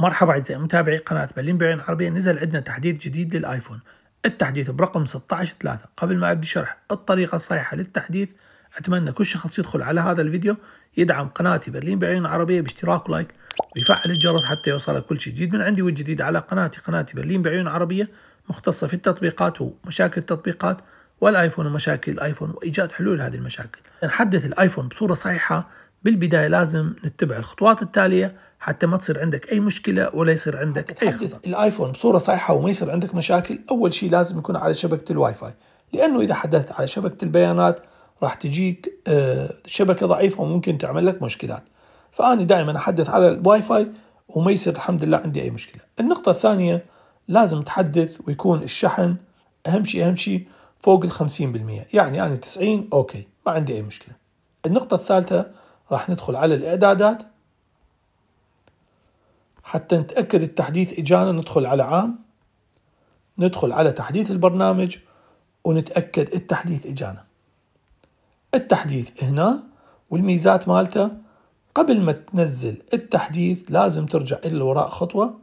مرحبا أعزائي متابعي قناة برلين بعين عربية نزل عندنا تحديث جديد للآيفون التحديث برقم 16 3 قبل ما أبدي شرح الطريقة الصحيحة للتحديث أتمنى كل شخص يدخل على هذا الفيديو يدعم قناتي برلين بعين عربية باشتراك ولايك ويفعل الجرس حتى يوصلك كل شيء جديد من عندي والجديد على قناتي قناتي برلين بعيون عربية مختصة في التطبيقات ومشاكل التطبيقات والآيفون ومشاكل الآيفون وإيجاد حلول هذه المشاكل نحدث الآيفون بصورة صحيحة بالبداية لازم نتبع الخطوات التالية حتى ما تصير عندك أي مشكلة ولا يصير عندك أي خطأ الآيفون بصورة صحيحة وما يصير عندك مشاكل أول شيء لازم يكون على شبكة الواي فاي لأنه إذا حدثت على شبكة البيانات راح تجيك آه، شبكة ضعيفة وممكن تعمل لك مشكلات فأنا دائما أحدث على الواي فاي وما يصير الحمد لله عندي أي مشكلة النقطة الثانية لازم تحدث ويكون الشحن أهم شيء أهم شيء فوق ال 50% يعني أنا 90 أوكي ما عندي أي مشكلة النقطة الثالثة راح ندخل على الإعدادات حتى نتأكد التحديث إجانا ندخل على عام ندخل على تحديث البرنامج ونتأكد التحديث إجانا التحديث هنا والميزات مالته قبل ما تنزل التحديث لازم ترجع إلى الوراء خطوة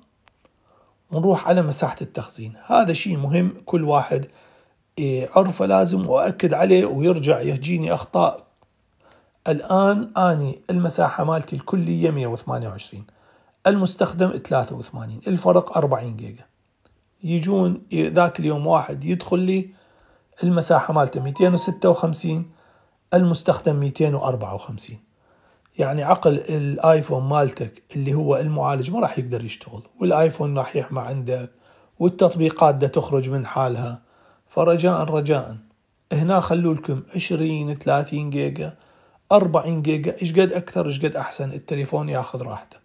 ونروح على مساحة التخزين هذا شيء مهم كل واحد إيه، عرفه لازم وأكد عليه ويرجع يجيني أخطاء الآن أني المساحة مالتي الكلية 128 المستخدم 83 الفرق 40 جيجا يجون ذاك اليوم واحد يدخل لي المساحة مالته 256 المستخدم 254 يعني عقل الايفون مالتك اللي هو المعالج ما راح يقدر يشتغل والايفون راح يحمى عندك والتطبيقات ده تخرج من حالها فرجاء رجاء هنا خلوا لكم 20 30 جيجا 40 جيجا ايش قد اكثر ايش قد احسن التليفون ياخذ راحته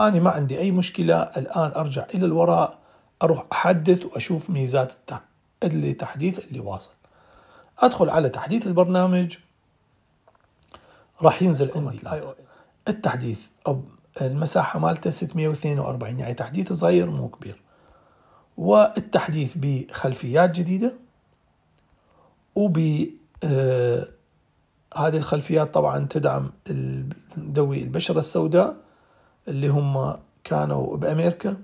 انا ما عندي اي مشكله الان ارجع الى الوراء اروح احدث واشوف ميزات التحديث اللي تحديث اللي واصل ادخل على تحديث البرنامج راح ينزل عندي التحديث التحديث المساحه مالته 642 يعني تحديث صغير مو كبير والتحديث بخلفيات جديده وب آه، هذه الخلفيات طبعا تدعم ذوي البشرة السوداء اللي هم كانوا بأمريكا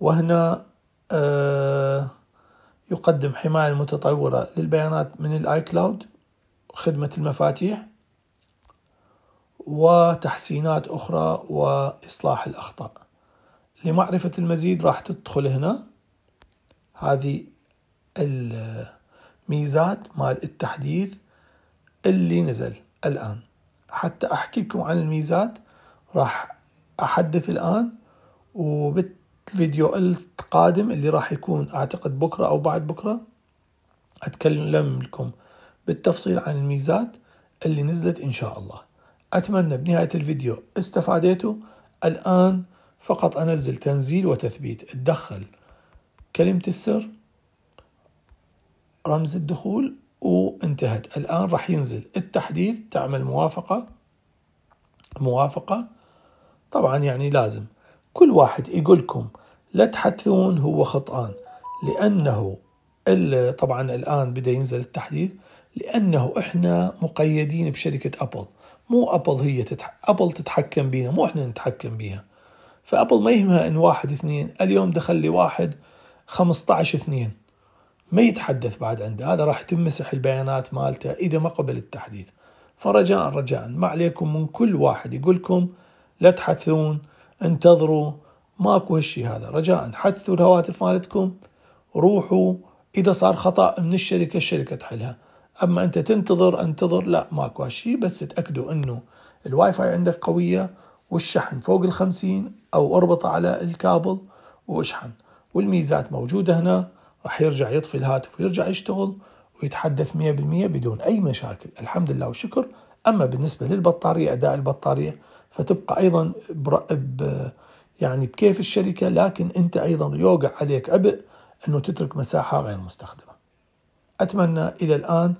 وهنا آه، يقدم حماية متطورة للبيانات من الاي كلاود خدمة المفاتيح وتحسينات أخرى وإصلاح الأخطاء لمعرفة المزيد راح تدخل هنا هذه الميزات مال التحديث اللي نزل الآن حتى أحكي لكم عن الميزات راح أحدث الآن وبالفيديو القادم اللي راح يكون أعتقد بكرة أو بعد بكرة أتكلم لكم بالتفصيل عن الميزات اللي نزلت إن شاء الله أتمنى بنهاية الفيديو استفاديتوا الآن فقط أنزل تنزيل وتثبيت تدخل كلمة السر رمز الدخول وانتهت الآن راح ينزل التحديث تعمل موافقة موافقة طبعا يعني لازم كل واحد يقولكم لا تحدثون هو خطآن لأنه طبعا الآن بدأ ينزل التحديث لأنه إحنا مقيدين بشركة أبل مو أبل هي تتح... أبل تتحكم بينا مو إحنا نتحكم بيها فأبل ما يهمها إن واحد اثنين اليوم دخل لي واحد 15 اثنين ما يتحدث بعد عنده هذا راح تمسح البيانات مالته إذا ما قبل التحديث فرجاء رجاء ما عليكم من كل واحد يقولكم لا تحثون انتظروا ماكو هالشي هذا رجاء حثوا الهواتف مالتكم روحوا إذا صار خطأ من الشركة الشركة تحلها أما أنت تنتظر انتظر لا ماكو هالشي بس تأكدوا أنه الواي فاي عندك قوية والشحن فوق الخمسين أو اربطه على الكابل واشحن والميزات موجودة هنا راح يرجع يطفي الهاتف ويرجع يشتغل ويتحدث 100% بدون أي مشاكل الحمد لله والشكر أما بالنسبة للبطارية أداء البطارية فتبقى أيضا ب يعني بكيف الشركة لكن أنت أيضا يوقع عليك عبء أنه تترك مساحة غير مستخدمة أتمنى إلى الآن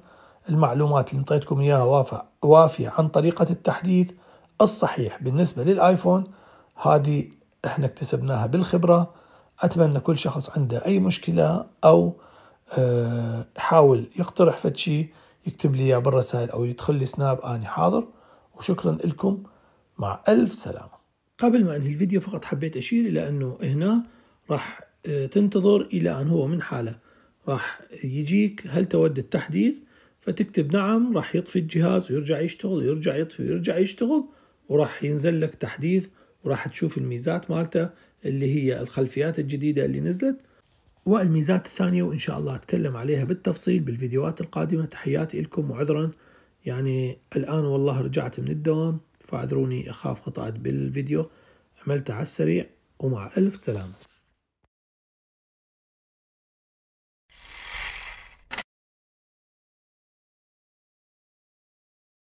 المعلومات اللي انطيتكم إياها وافية عن طريقة التحديث الصحيح بالنسبة للآيفون هذه احنا اكتسبناها بالخبرة أتمنى كل شخص عنده أي مشكلة أو آه، حاول يقترح فتشي يكتب لي إياه بالرسائل أو يدخل لي سناب أني حاضر وشكرا لكم مع ألف سلامة قبل ما أنهي الفيديو فقط حبيت أشير إلى أنه هنا راح آه، تنتظر إلى أن هو من حاله راح يجيك هل تود التحديث فتكتب نعم راح يطفي الجهاز ويرجع يشتغل ويرجع يطفي ويرجع يشتغل وراح ينزل لك تحديث وراح تشوف الميزات مالته اللي هي الخلفيات الجديدة اللي نزلت والميزات الثانية وإن شاء الله أتكلم عليها بالتفصيل بالفيديوهات القادمة تحياتي لكم وعذرا يعني الآن والله رجعت من الدوام فاعذروني أخاف قطعت بالفيديو عملته على السريع ومع ألف سلامة